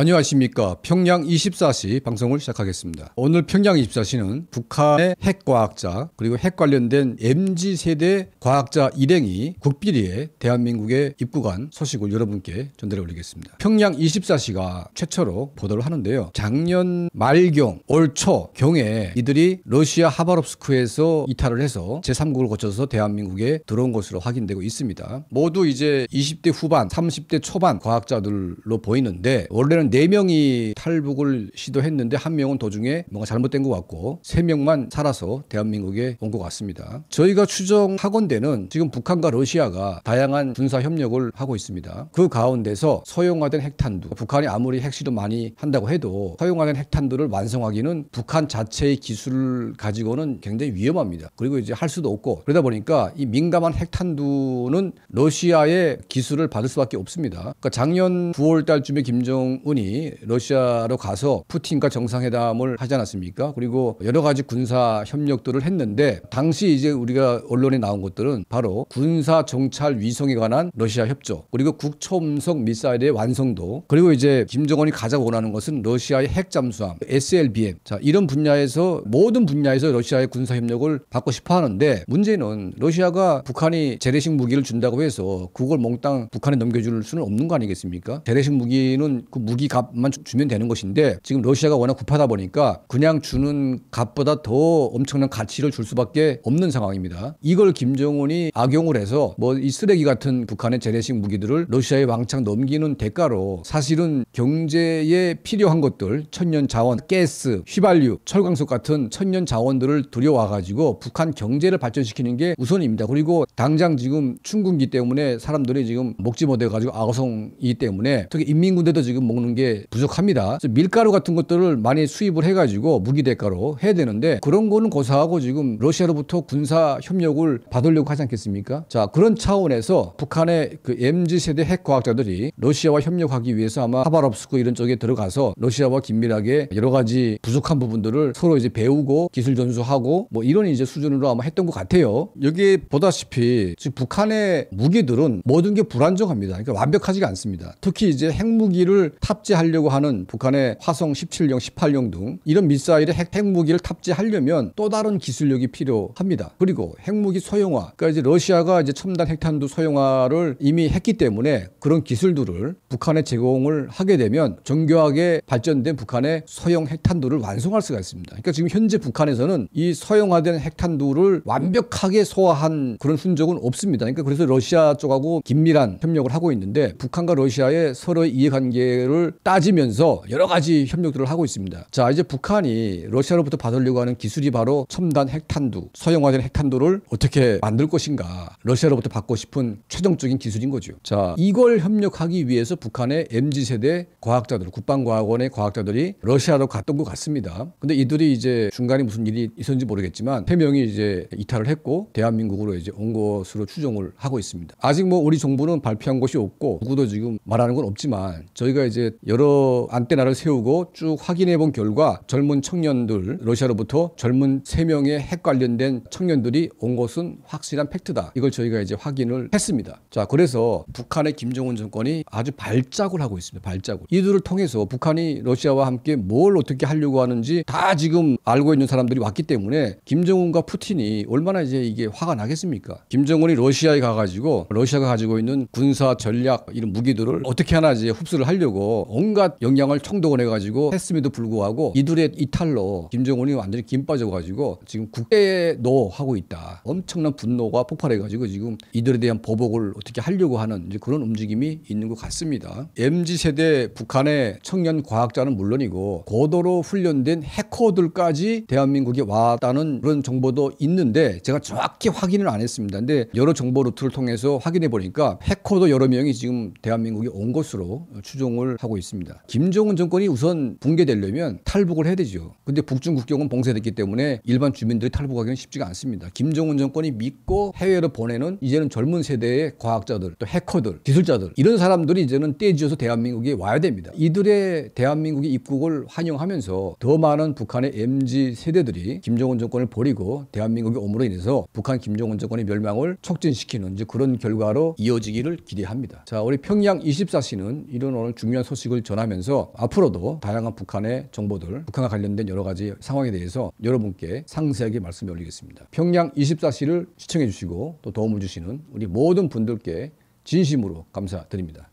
안녕하십니까. 평양 24시 방송을 시작하겠습니다. 오늘 평양 24시는 북한의 핵과학자 그리고 핵 관련된 MZ 세대 과학자 일행이 국비리에 대한민국에 입국한 소식을 여러분께 전달해 올리겠습니다. 평양 24시가 최초로 보도를 하는데요. 작년 말경 올 초 경에 이들이 러시아 하바롭스크에서 이탈을 해서 제3국을 거쳐서 대한민국에 들어온 것으로 확인되고 있습니다. 모두 이제 20대 후반, 30대 초반 과학자들로 보이는데 원래는 한 네 네명이 탈북을 시도했는데 한 명은 도중에 뭔가 잘못된 것 같고 세명만 살아서 대한민국에 온 것 같습니다. 저희가 추정하건대는 지금 북한과 러시아가 다양한 군사 협력을 하고 있습니다. 그 가운데서 서용화된 핵탄두 북한이 아무리 핵시도 많이 한다고 해도 서용화된 핵탄두를 완성하기는 북한 자체의 기술을 가지고는 굉장히 위험합니다. 그리고 이제 할 수도 없고 그러다 보니까 이 민감한 핵탄두는 러시아의 기술을 받을 수밖에 없습니다. 그러니까 작년 9월 달쯤에 김정은 분이 러시아로 가서 푸틴과 정상회담을 하지 않았습니까? 그리고 여러 가지 군사 협력들을 했는데 당시 이제 우리가 언론에 나온 것들은 바로 군사 정찰 위성에 관한 러시아 협조 그리고 국초음속 미사일의 완성도 그리고 이제 김정은이 가장 원하는 것은 러시아의 핵 잠수함 SLBM 자 이런 분야에서 모든 분야에서 러시아의 군사 협력을 받고 싶어 하는데 문제는 러시아가 북한이 재래식 무기를 준다고 해서 그걸 몽땅 북한에 넘겨줄 수는 없는 거 아니겠습니까? 재래식 무기는 그 무기 무기 값만 주면 되는 것인데 지금 러시아가 워낙 급하다 보니까 그냥 주는 값보다 더 엄청난 가치를 줄 수밖에 없는 상황입니다. 이걸 김정은이 악용을 해서 뭐 이 쓰레기 같은 북한의 재래식 무기들을 러시아에 왕창 넘기는 대가로 사실은 경제에 필요한 것들 천년 자원, 가스, 휘발유, 철광석 같은 천년 자원들을 들여와 가지고 북한 경제를 발전시키는 게 우선입니다. 그리고 당장 지금 춘군기 때문에 사람들이 지금 먹지 못해 가지고 악어성이 기 때문에 특히 인민군대도 지금 먹는 하는 게 부족합니다. 밀가루 같은 것들을 많이 수입을 해가지고 무기 대가로 해야 되는데 그런 거는 고사하고 지금 러시아로부터 군사 협력을 받으려고 하지 않겠습니까? 자 그런 차원에서 북한의 그 MZ 세대 핵 과학자들이 러시아와 협력하기 위해서 아마 하바롭스크 이런 쪽에 들어가서 러시아와 긴밀하게 여러 가지 부족한 부분들을 서로 이제 배우고 기술 전수하고 뭐 이런 이제 수준으로 아마 했던 것 같아요. 여기 보다시피 지금 북한의 무기들은 모든 게 불안정합니다. 그러니까 완벽하지가 않습니다. 특히 이제 핵무기를 탑 탑재하려고 하는 북한의 화성 17형, 18형 등 이런 미사일에 핵, 핵무기를 탑재하려면 또 다른 기술력이 필요합니다. 그리고 핵무기 소형화, 그러니까 이제 러시아가 이제 첨단 핵탄두 소형화를 이미 했기 때문에 그런 기술들을 북한에 제공을 하게 되면 정교하게 발전된 북한의 소형 핵탄두를 완성할 수가 있습니다. 그러니까 지금 현재 북한에서는 이 소형화된 핵탄두를 완벽하게 소화한 그런 흔적은 없습니다. 그러니까 그래서 러시아 쪽하고 긴밀한 협력을 하고 있는데 북한과 러시아의 서로의 이해관계를 따지면서 여러 가지 협력들을 하고 있습니다. 자, 이제 북한이 러시아로부터 받으려고 하는 기술이 바로 첨단 핵탄두, 서형화된 핵탄두를 어떻게 만들 것인가. 러시아로부터 받고 싶은 최종적인 기술인 거죠. 자, 이걸 협력하기 위해서 북한의 MZ세대 과학자들, 국방과학원의 과학자들이 러시아로 갔던 것 같습니다. 근데 이들이 이제 중간에 무슨 일이 있었는지 모르겠지만 3 명이 이제 이탈을 했고 대한민국으로 이제 온 것으로 추정을 하고 있습니다. 아직 뭐 우리 정부는 발표한 것이 없고 누구도 지금 말하는 건 없지만 저희가 이제 여러 안테나를 세우고 쭉 확인해 본 결과 젊은 청년들 러시아로부터 젊은 세명의핵 관련된 청년들이 온 것은 확실한 팩트다. 이걸 저희가 이제 확인을 했습니다. 자, 그래서 북한의 김정은 정권이 아주 발작을 하고 있습니다. 발작을. 이들을 통해서 북한이 러시아와 함께 뭘 어떻게 하려고 하는지 다 지금 알고 있는 사람들이 왔기 때문에 김정은과 푸틴이 얼마나 이제 이게 화가 나겠습니까? 김정은이 러시아에 가가지고 러시아가 가지고 있는 군사 전략 이런 무기들을 어떻게 하나 이제 흡수를 하려고 온갖 역량을 총동원해 가지고 했음에도 불구하고 이들의 이탈로 김정은이 완전히 김 빠져 가지고 지금 국대에 노하고 있다. 엄청난 분노가 폭발해 가지고 지금 이들에 대한 보복을 어떻게 하려고 하는 이제 그런 움직임이 있는 것 같습니다. MZ 세대 북한의 청년 과학자는 물론이고 고도로 훈련된 해커들까지 대한민국에 왔다는 그런 정보도 있는데 제가 정확히 확인을 안 했습니다. 근데 여러 정보 루트를 통해서 확인해 보니까 해커도 여러 명이 지금 대한민국에 온 것으로 추정을 하고 있습니다. 있습니다. 김정은 정권이 우선 붕괴되려면 탈북을 해야 되죠. 근데 북중 국경은 봉쇄됐기 때문에 일반 주민들이 탈북하기는 쉽지가 않습니다. 김정은 정권이 믿고 해외로 보내는 이제는 젊은 세대의 과학자들, 또 해커들, 기술자들 이런 사람들이 이제는 떼지어서 대한민국에 와야 됩니다. 이들의 대한민국의 입국을 환영하면서 더 많은 북한의 MZ 세대들이 김정은 정권을 버리고 대한민국의 오므로 인해서 북한 김정은 정권의 멸망을 촉진시키는 그런 결과로 이어지기를 기대합니다. 자, 우리 평양 24시는 이런 오늘 중요한 소식 소식을 전하면서 앞으로도 다양한 북한의 정보들, 북한과 관련된 여러 가지 상황에 대해서 여러분께 상세하게 말씀을 올리겠습니다. 평양 24시를 시청해 주시고 또 도움을 주시는 우리 모든 분들께 진심으로 감사드립니다.